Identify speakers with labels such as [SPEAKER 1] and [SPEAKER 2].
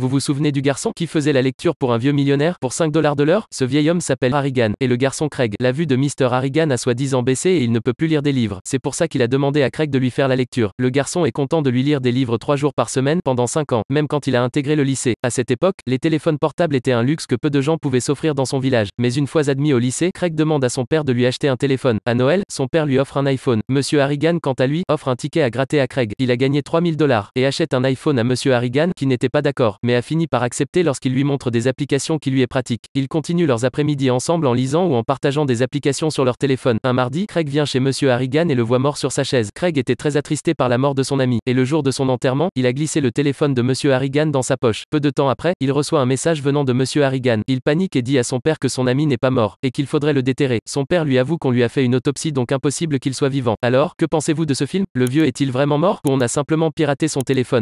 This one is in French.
[SPEAKER 1] Vous vous souvenez du garçon qui faisait la lecture pour un vieux millionnaire pour 5 dollars de l'heure Ce vieil homme s'appelle Harrigan, et le garçon Craig. La vue de Mr. Harrigan a soi-disant baissé et il ne peut plus lire des livres. C'est pour ça qu'il a demandé à Craig de lui faire la lecture. Le garçon est content de lui lire des livres 3 jours par semaine pendant 5 ans, même quand il a intégré le lycée. À cette époque, les téléphones portables étaient un luxe que peu de gens pouvaient s'offrir dans son village. Mais une fois admis au lycée, Craig demande à son père de lui acheter un téléphone. À Noël, son père lui offre un iPhone. Monsieur Harrigan, quant à lui, offre un ticket à gratter à Craig. Il a gagné 3000 dollars et achète un iPhone à Monsieur Harrigan qui n'était pas d'accord mais a fini par accepter lorsqu'il lui montre des applications qui lui est pratique. Ils continuent leurs après-midi ensemble en lisant ou en partageant des applications sur leur téléphone. Un mardi, Craig vient chez Monsieur Harrigan et le voit mort sur sa chaise. Craig était très attristé par la mort de son ami, et le jour de son enterrement, il a glissé le téléphone de Monsieur Harrigan dans sa poche. Peu de temps après, il reçoit un message venant de Monsieur Harrigan. Il panique et dit à son père que son ami n'est pas mort, et qu'il faudrait le déterrer. Son père lui avoue qu'on lui a fait une autopsie donc impossible qu'il soit vivant. Alors, que pensez-vous de ce film Le vieux est-il vraiment mort ou on a simplement piraté son téléphone